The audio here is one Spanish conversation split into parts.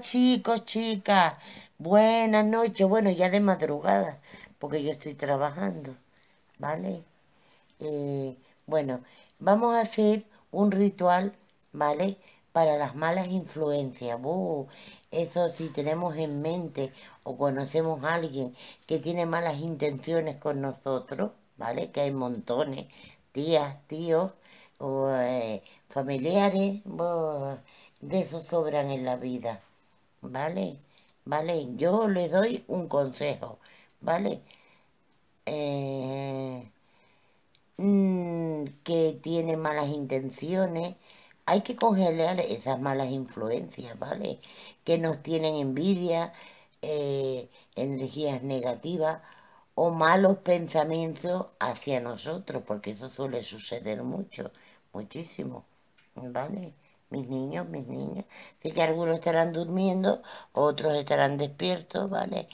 chicos, chicas. Buenas noches. Bueno, ya de madrugada, porque yo estoy trabajando. ¿Vale? Eh, bueno, vamos a hacer un ritual, ¿vale? Para las malas influencias. eso si tenemos en mente o conocemos a alguien que tiene malas intenciones con nosotros, ¿vale? Que hay montones, tías, tíos, o, eh, familiares, de eso sobran en la vida. ¿vale? ¿Vale? Yo le doy un consejo, ¿vale? Eh, mm, que tiene malas intenciones, hay que congelar esas malas influencias, ¿vale? Que nos tienen envidia, eh, energías negativas o malos pensamientos hacia nosotros, porque eso suele suceder mucho, muchísimo, ¿vale? mis niños, mis niñas. Así que algunos estarán durmiendo, otros estarán despiertos, ¿vale?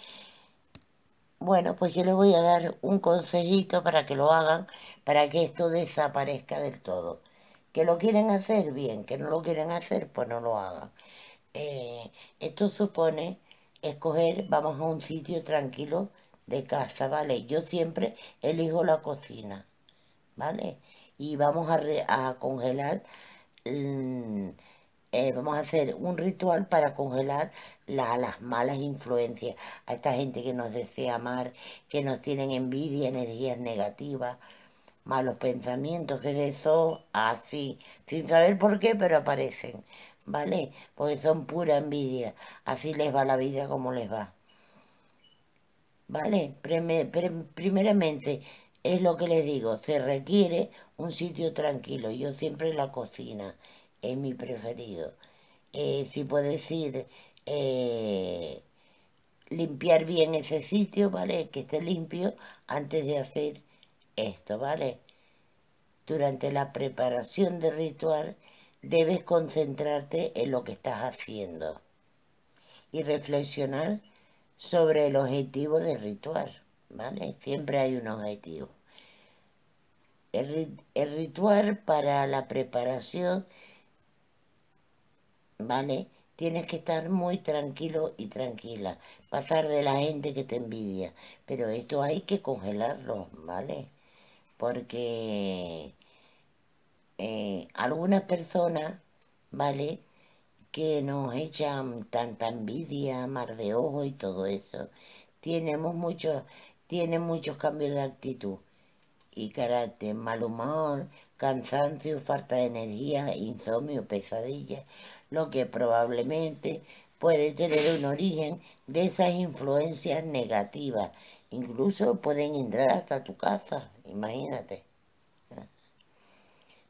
Bueno, pues yo les voy a dar un consejito para que lo hagan, para que esto desaparezca del todo. Que lo quieren hacer bien, que no lo quieren hacer, pues no lo hagan. Eh, esto supone escoger, vamos a un sitio tranquilo de casa, ¿vale? Yo siempre elijo la cocina, ¿vale? Y vamos a, a congelar eh, vamos a hacer un ritual para congelar las malas influencias, a esta gente que nos desea amar, que nos tienen envidia, energías negativas, malos pensamientos, que de eso así, sin saber por qué, pero aparecen, ¿vale? Porque son pura envidia, así les va la vida como les va. ¿Vale? primeramente, es lo que les digo, se requiere un sitio tranquilo. Yo siempre la cocina es mi preferido. Eh, si puedes ir, eh, limpiar bien ese sitio, ¿vale? Que esté limpio antes de hacer esto, ¿vale? Durante la preparación del ritual debes concentrarte en lo que estás haciendo y reflexionar sobre el objetivo del ritual, ¿vale? Siempre hay un objetivo. El, ritual para la preparación, ¿vale? Tienes que estar muy tranquilo y tranquila, pasar de la gente que te envidia. Pero esto hay que congelarlo, ¿vale? Porque eh, algunas personas, ¿vale? Que nos echan tanta envidia, mar de ojo y todo eso. Tenemos tienen muchos cambios de actitud y carácter, mal humor, cansancio, falta de energía, insomnio, pesadilla. lo que probablemente puede tener un origen de esas influencias negativas. Incluso pueden entrar hasta tu casa, imagínate.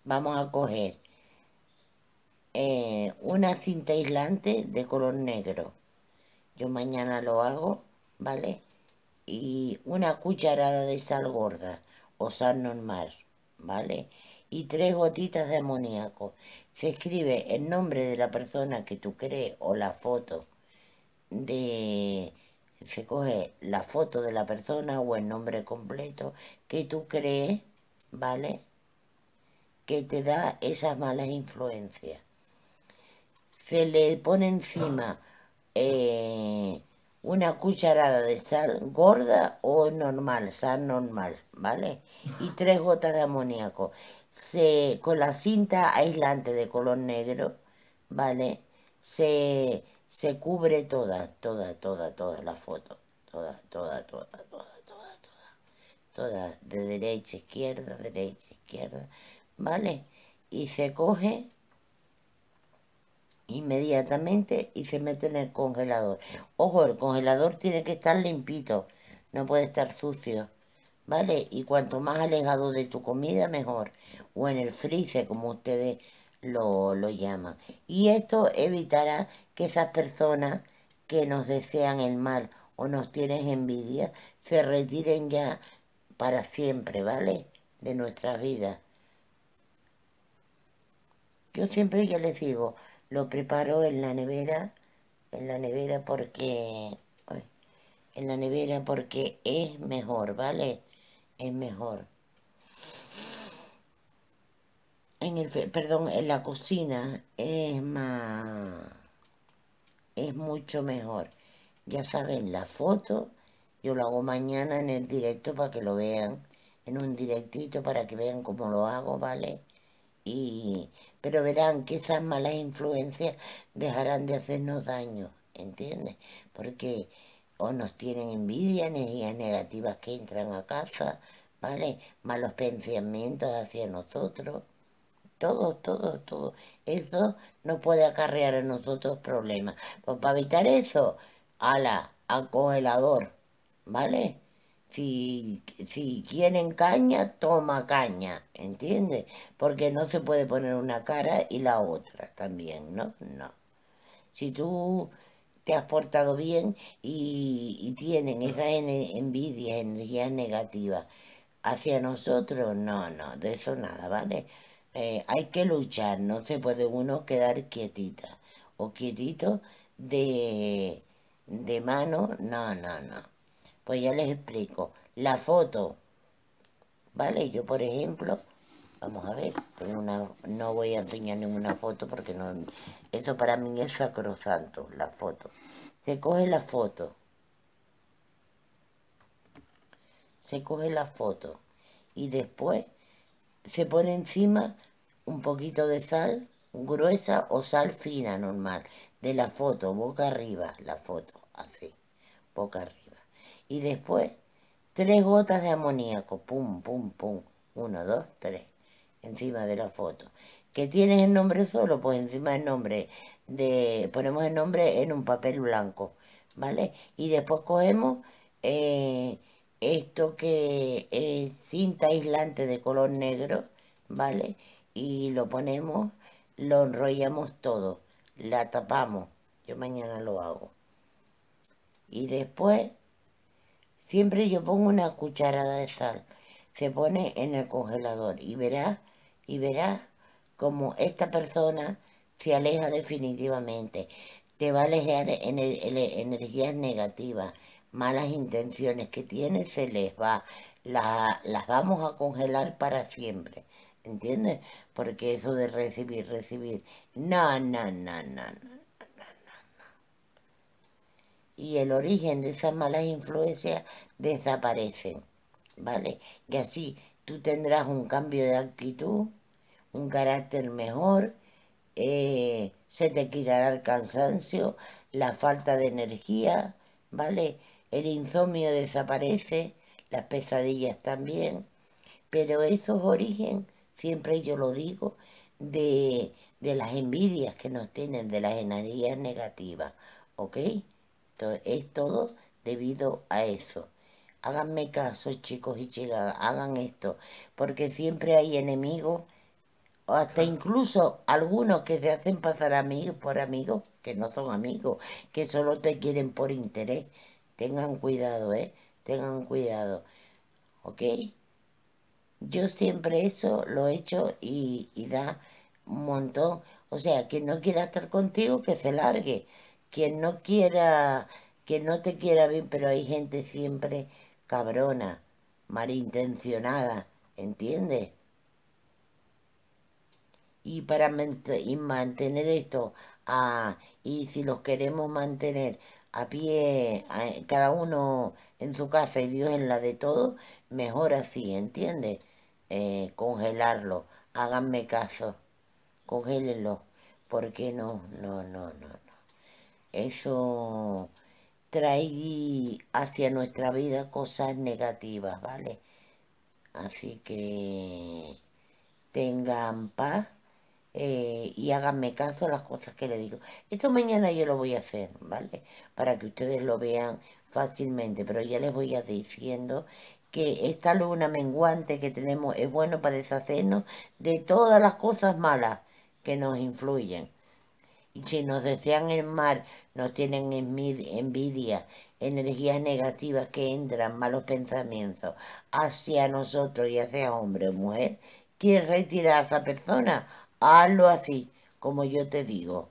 Vamos a coger eh, una cinta aislante de color negro. Yo mañana lo hago, ¿vale? Y una cucharada de sal gorda o normal, ¿vale? Y tres gotitas de amoníaco. Se escribe el nombre de la persona que tú crees o la foto de... Se coge la foto de la persona o el nombre completo que tú crees, ¿vale? Que te da esas malas influencias. Se le pone encima... Eh, una cucharada de sal gorda o normal, sal normal, ¿vale? Y tres gotas de amoníaco. Se, con la cinta aislante de color negro, ¿vale? Se, cubre toda, toda, toda, toda la foto. Toda, toda, toda, toda, toda, toda. Toda, de derecha, izquierda, derecha, izquierda, ¿vale? Y se coge inmediatamente y se mete en el congelador. Ojo, el congelador tiene que estar limpito, no puede estar sucio, ¿vale? Y cuanto más alejado de tu comida, mejor. O en el freezer, como ustedes lo, llaman. Y esto evitará que esas personas que nos desean el mal o nos tienen envidia, se retiren ya para siempre, ¿vale? De nuestra vida... Yo siempre ya les digo, lo preparo en la nevera, en la nevera porque, en la nevera porque es mejor, ¿vale? Es mejor. En el, perdón, en la cocina es más, es mucho mejor. Ya saben, la foto yo lo hago mañana en el directo para que lo vean, en un directito para que vean cómo lo hago, ¿vale? vale pero verán que esas malas influencias dejarán de hacernos daño, ¿entiendes? Porque o nos tienen envidia, energías negativas que entran a casa, ¿vale? Malos pensamientos hacia nosotros, todo, todo, todo. Eso no puede acarrear a nosotros problemas. Pues para evitar eso, ala, al ¿vale? Si, si quieren caña, toma caña, ¿entiendes? Porque no se puede poner una cara y la otra también, ¿no? No. Si tú te has portado bien y, tienen esa envidia, energía negativa hacia nosotros, no, no, de eso nada, ¿vale? Eh, hay que luchar, no se puede uno quedar quietita o quietito de, de mano, no, no, no. Pues ya les explico. La foto, ¿vale? Yo, por ejemplo, vamos a ver, no voy a enseñar ninguna foto porque no, esto para mí es sacrosanto, la foto. Se coge la foto. Se coge la foto. Y después se pone encima un poquito de sal gruesa o sal fina normal de la foto, boca arriba la foto, así, boca arriba y después tres gotas de amoníaco, pum, pum, pum, uno, dos, tres, encima de la foto. ¿Que tienes el nombre solo? Pues encima el nombre de, ponemos el nombre en un papel blanco, ¿vale? Y después cogemos eh, esto que es cinta aislante de color negro, ¿vale? Y lo ponemos, lo enrollamos todo, la tapamos, yo mañana lo hago. Y después Siempre yo pongo una cucharada de sal. Se pone en el congelador y verás, y verás como esta persona se aleja definitivamente. Te va a alejar en energías negativas, malas intenciones que tiene, se les va. las vamos a congelar para siempre. ¿Entiendes? Porque eso de recibir, recibir. No, no, no, no, no y el origen de esas malas influencias desaparecen, ¿vale? Y así tú tendrás un cambio de actitud, un carácter mejor, eh, se te quitará el cansancio, la falta de energía, ¿vale? El insomnio desaparece, las pesadillas también, pero eso es origen, siempre yo lo digo, de, de las envidias que nos tienen, de las energías negativas, ¿ok? es todo debido a eso. Háganme caso, chicos y chicas, hagan esto, porque siempre hay enemigos, o hasta incluso algunos que se hacen pasar amigos por amigos, que no son amigos, que solo te quieren por interés. Tengan cuidado, ¿eh? Tengan cuidado, ¿ok? Yo siempre eso lo he hecho y, y da un montón. O sea, quien no quiera estar contigo, que se largue quien no quiera, quien no te quiera bien, pero hay gente siempre cabrona, malintencionada, ¿entiendes? Y para mantener esto, ah, y si los queremos mantener a pie, cada uno en su casa y Dios en la de todos, mejor así, ¿entiendes? Eh, congelarlo, háganme caso, congélenlo, porque no, no, no, no eso trae hacia nuestra vida cosas negativas, ¿vale? Así que tengan paz eh, y háganme caso a las cosas que les digo. Esto mañana yo lo voy a hacer, ¿vale? Para que ustedes lo vean fácilmente, pero ya les voy a diciendo que esta luna menguante que tenemos es bueno para deshacernos de todas las cosas malas que nos influyen. Si nos desean el mar, nos tienen envidia, energías negativas que entran, malos pensamientos hacia nosotros y hacia hombre o mujer. ¿Quieres retirar a esa persona? Hazlo así, como yo te digo.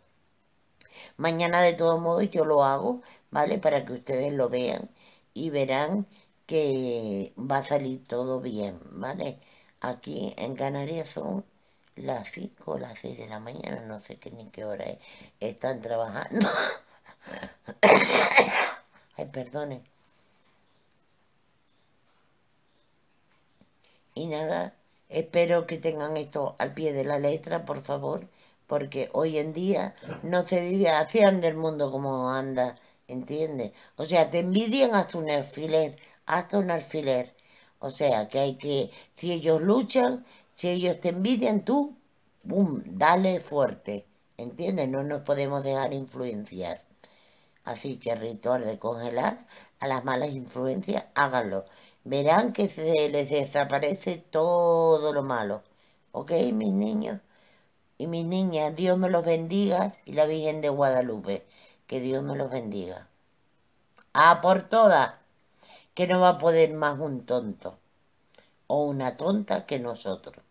Mañana de todo modo yo lo hago, ¿vale? Para que ustedes lo vean y verán que va a salir todo bien, ¿vale? Aquí en Canarias son las 5 o las 6 de la mañana, no sé qué ni qué hora es, están trabajando. Ay, perdone. Y nada, espero que tengan esto al pie de la letra, por favor, porque hoy en día no se vive así anda el mundo como anda, ¿entiendes? O sea, te envidian hasta un alfiler, hasta un alfiler. O sea, que hay que, si ellos luchan, si ellos te envidian tú, ¡bum! Dale fuerte. ¿Entiendes? No nos podemos dejar influenciar. Así que el ritual de congelar a las malas influencias, háganlo. Verán que se les desaparece todo lo malo. ¿Ok, mis niños? Y mis niñas, Dios me los bendiga y la Virgen de Guadalupe, que Dios me los bendiga. A por todas, que no va a poder más un tonto o una tonta que nosotros.